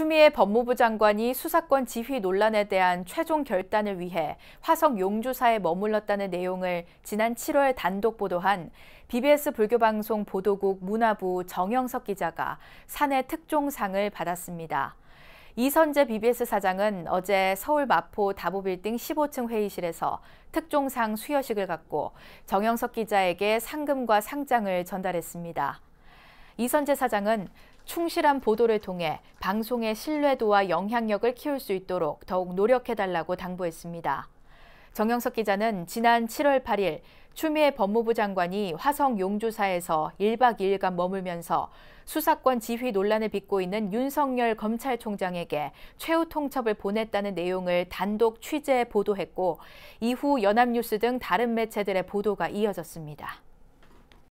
추미애 법무부 장관이 수사권 지휘 논란에 대한 최종 결단을 위해 화성 용주사에 머물렀다는 내용을 지난 7월 단독 보도한 BBS 불교방송 보도국 문화부 정영석 기자가 사내 특종상을 받았습니다. 이선재 BBS 사장은 어제 서울 마포 다보빌딩 15층 회의실에서 특종상 수여식을 갖고 정영석 기자에게 상금과 상장을 전달했습니다. 이선재 사장은 충실한 보도를 통해 방송의 신뢰도와 영향력을 키울 수 있도록 더욱 노력해달라고 당부했습니다. 정영석 기자는 지난 7월 8일 추미애 법무부 장관이 화성 용주사에서 1박 2일간 머물면서 수사권 지휘 논란을 빚고 있는 윤석열 검찰총장에게 최후 통첩을 보냈다는 내용을 단독 취재 보도했고 이후 연합뉴스 등 다른 매체들의 보도가 이어졌습니다.